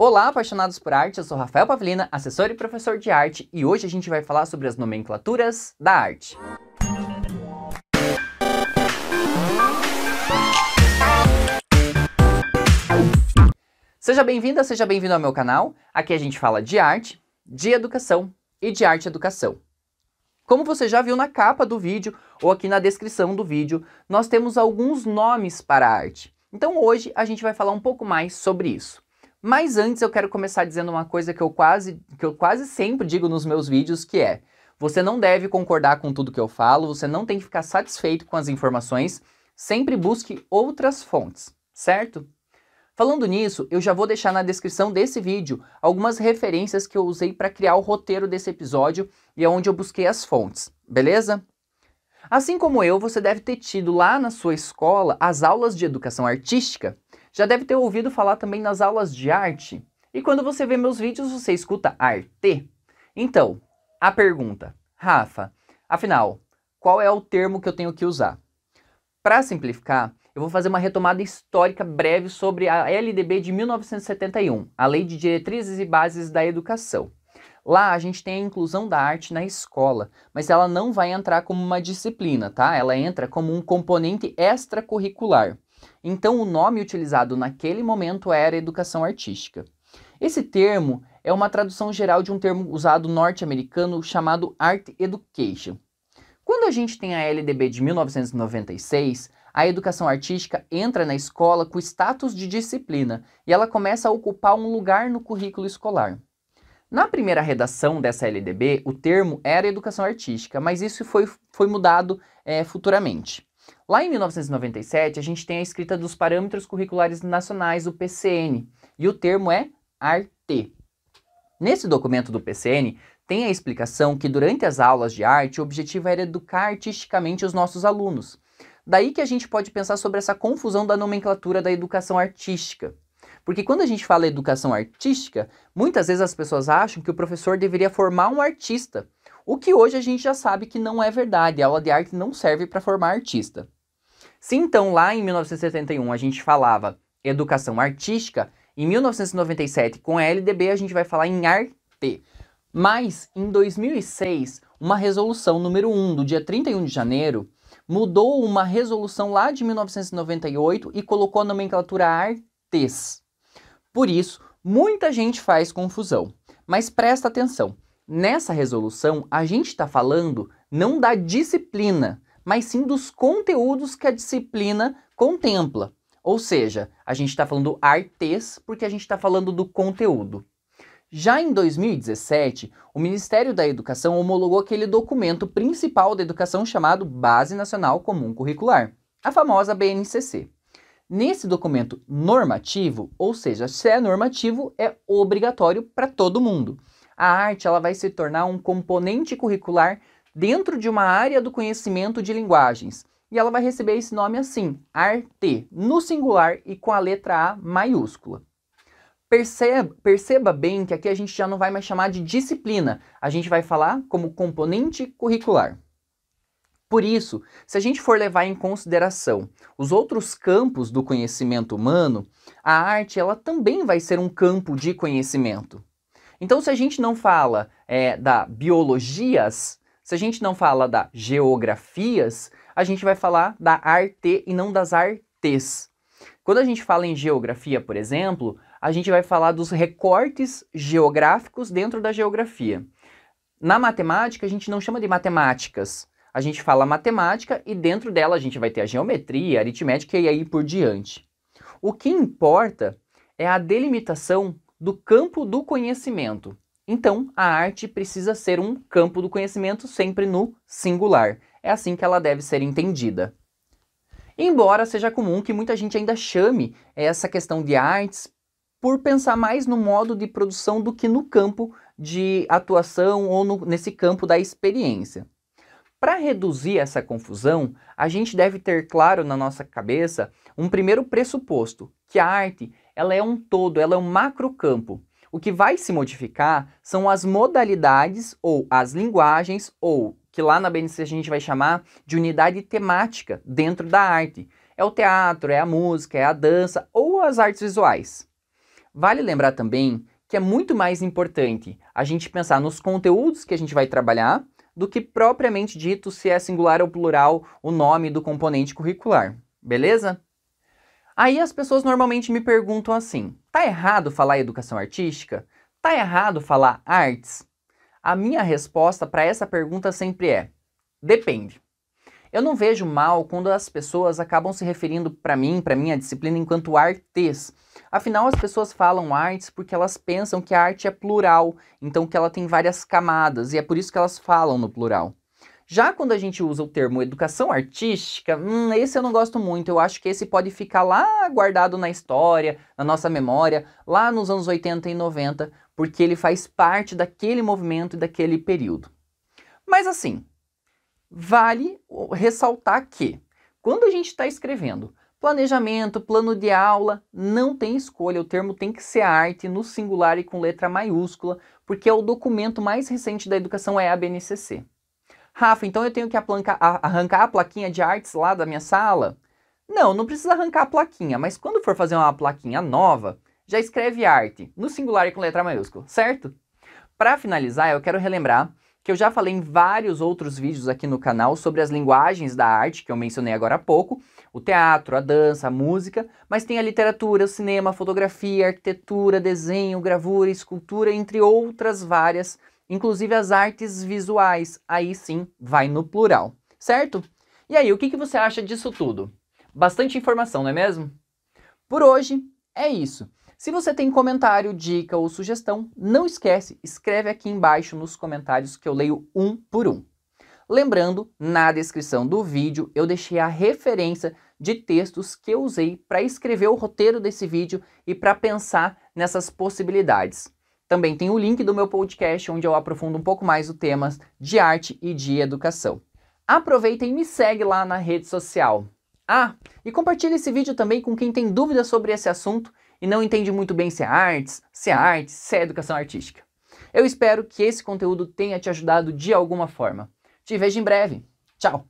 Olá, apaixonados por arte, eu sou Rafael Pavlina, assessor e professor de arte, e hoje a gente vai falar sobre as nomenclaturas da arte. Seja bem-vinda, seja bem-vindo ao meu canal. Aqui a gente fala de arte, de educação e de arte-educação. Como você já viu na capa do vídeo ou aqui na descrição do vídeo, nós temos alguns nomes para a arte. Então hoje a gente vai falar um pouco mais sobre isso. Mas antes eu quero começar dizendo uma coisa que eu quase que eu quase sempre digo nos meus vídeos, que é: você não deve concordar com tudo que eu falo, você não tem que ficar satisfeito com as informações, sempre busque outras fontes, certo? Falando nisso, eu já vou deixar na descrição desse vídeo algumas referências que eu usei para criar o roteiro desse episódio e é onde eu busquei as fontes, beleza? Assim como eu, você deve ter tido lá na sua escola as aulas de educação artística, já deve ter ouvido falar também nas aulas de arte. E quando você vê meus vídeos, você escuta arte. Então, a pergunta, Rafa, afinal, qual é o termo que eu tenho que usar? Para simplificar, eu vou fazer uma retomada histórica breve sobre a LDB de 1971, a Lei de Diretrizes e Bases da Educação. Lá a gente tem a inclusão da arte na escola, mas ela não vai entrar como uma disciplina, tá? Ela entra como um componente extracurricular. Então, o nome utilizado naquele momento era educação artística. Esse termo é uma tradução geral de um termo usado norte-americano chamado Art Education. Quando a gente tem a LDB de 1996, a educação artística entra na escola com status de disciplina e ela começa a ocupar um lugar no currículo escolar. Na primeira redação dessa LDB, o termo era educação artística, mas isso foi, foi mudado é, futuramente. Lá em 1997, a gente tem a escrita dos Parâmetros Curriculares Nacionais, o PCN, e o termo é ARTE. Nesse documento do PCN, tem a explicação que durante as aulas de arte, o objetivo era educar artisticamente os nossos alunos. Daí que a gente pode pensar sobre essa confusão da nomenclatura da educação artística. Porque quando a gente fala educação artística, muitas vezes as pessoas acham que o professor deveria formar um artista, o que hoje a gente já sabe que não é verdade. A aula de arte não serve para formar artista. Se então lá em 1971 a gente falava educação artística, em 1997 com a LDB a gente vai falar em arte. Mas em 2006, uma resolução número 1 do dia 31 de janeiro mudou uma resolução lá de 1998 e colocou a nomenclatura artes. Por isso, muita gente faz confusão. Mas presta atenção, nessa resolução a gente está falando não da disciplina, mas sim dos conteúdos que a disciplina contempla. Ou seja, a gente está falando artes porque a gente está falando do conteúdo. Já em 2017, o Ministério da Educação homologou aquele documento principal da educação chamado Base Nacional Comum Curricular, a famosa BNCC. Nesse documento normativo, ou seja, se é normativo, é obrigatório para todo mundo. A arte ela vai se tornar um componente curricular dentro de uma área do conhecimento de linguagens. E ela vai receber esse nome assim, ART, no singular e com a letra A maiúscula. Perceba, perceba bem que aqui a gente já não vai mais chamar de disciplina, a gente vai falar como componente curricular. Por isso, se a gente for levar em consideração os outros campos do conhecimento humano, a arte ela também vai ser um campo de conhecimento. Então, se a gente não fala é, da biologias, se a gente não fala da geografias, a gente vai falar da arte e não das artes. Quando a gente fala em geografia, por exemplo, a gente vai falar dos recortes geográficos dentro da geografia. Na matemática, a gente não chama de matemáticas. A gente fala matemática e dentro dela a gente vai ter a geometria, a aritmética e aí por diante. O que importa é a delimitação do campo do conhecimento. Então, a arte precisa ser um campo do conhecimento sempre no singular. É assim que ela deve ser entendida. Embora seja comum que muita gente ainda chame essa questão de artes por pensar mais no modo de produção do que no campo de atuação ou no, nesse campo da experiência. Para reduzir essa confusão, a gente deve ter claro na nossa cabeça um primeiro pressuposto, que a arte ela é um todo, ela é um macrocampo. O que vai se modificar são as modalidades ou as linguagens, ou que lá na BNC a gente vai chamar de unidade temática dentro da arte. É o teatro, é a música, é a dança ou as artes visuais. Vale lembrar também que é muito mais importante a gente pensar nos conteúdos que a gente vai trabalhar do que propriamente dito se é singular ou plural o nome do componente curricular, beleza? Aí as pessoas normalmente me perguntam assim: tá errado falar educação artística? Tá errado falar artes? A minha resposta para essa pergunta sempre é: depende. Eu não vejo mal quando as pessoas acabam se referindo para mim, para minha disciplina, enquanto artes. Afinal, as pessoas falam artes porque elas pensam que a arte é plural, então que ela tem várias camadas, e é por isso que elas falam no plural. Já quando a gente usa o termo educação artística, hum, esse eu não gosto muito. Eu acho que esse pode ficar lá guardado na história, na nossa memória, lá nos anos 80 e 90, porque ele faz parte daquele movimento e daquele período. Mas assim, vale ressaltar que quando a gente está escrevendo planejamento, plano de aula, não tem escolha. O termo tem que ser arte no singular e com letra maiúscula, porque é o documento mais recente da educação é a BNCC. Rafa, então eu tenho que arrancar a plaquinha de artes lá da minha sala? Não, não precisa arrancar a plaquinha, mas quando for fazer uma plaquinha nova, já escreve arte, no singular e com letra maiúscula, certo? Para finalizar, eu quero relembrar que eu já falei em vários outros vídeos aqui no canal sobre as linguagens da arte que eu mencionei agora há pouco, o teatro, a dança, a música, mas tem a literatura, o cinema, a fotografia, a arquitetura, desenho, gravura, escultura, entre outras várias inclusive as artes visuais, aí sim vai no plural, certo? E aí, o que, que você acha disso tudo? Bastante informação, não é mesmo? Por hoje é isso. Se você tem comentário, dica ou sugestão, não esquece, escreve aqui embaixo nos comentários que eu leio um por um. Lembrando, na descrição do vídeo eu deixei a referência de textos que eu usei para escrever o roteiro desse vídeo e para pensar nessas possibilidades. Também tem o link do meu podcast, onde eu aprofundo um pouco mais os temas de arte e de educação. Aproveita e me segue lá na rede social. Ah, e compartilha esse vídeo também com quem tem dúvidas sobre esse assunto e não entende muito bem se é artes, se é arte, se é educação artística. Eu espero que esse conteúdo tenha te ajudado de alguma forma. Te vejo em breve. Tchau!